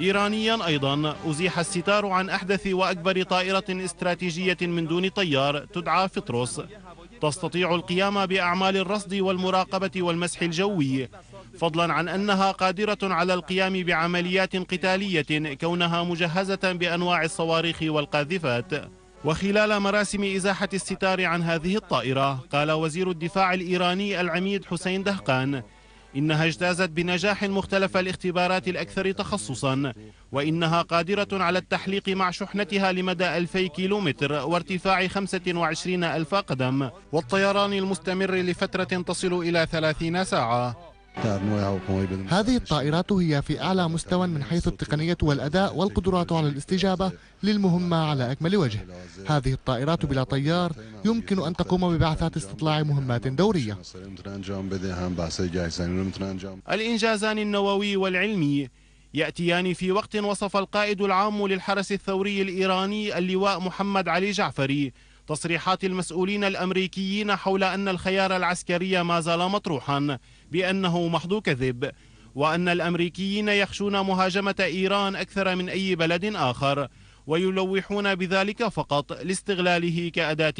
إيرانيا أيضا أزيح الستار عن أحدث وأكبر طائرة استراتيجية من دون طيار تدعى فطرس تستطيع القيام بأعمال الرصد والمراقبة والمسح الجوي فضلا عن أنها قادرة على القيام بعمليات قتالية كونها مجهزة بأنواع الصواريخ والقاذفات وخلال مراسم إزاحة الستار عن هذه الطائرة قال وزير الدفاع الإيراني العميد حسين دهقان إنها اجتازت بنجاح مختلف الاختبارات الأكثر تخصصا وإنها قادرة على التحليق مع شحنتها لمدى 2000 كيلومتر وارتفاع 25 ألف قدم والطيران المستمر لفترة تصل إلى 30 ساعة هذه الطائرات هي في أعلى مستوى من حيث التقنية والأداء والقدرات على الاستجابة للمهمة على أكمل وجه هذه الطائرات بلا طيار يمكن أن تقوم ببعثات استطلاع مهمات دورية الإنجازان النووي والعلمي يأتيان في وقت وصف القائد العام للحرس الثوري الإيراني اللواء محمد علي جعفري تصريحات المسؤولين الأمريكيين حول أن الخيار العسكري ما زال مطروحا بأنه محض كذب وأن الأمريكيين يخشون مهاجمة إيران أكثر من أي بلد آخر ويلوحون بذلك فقط لاستغلاله كأداة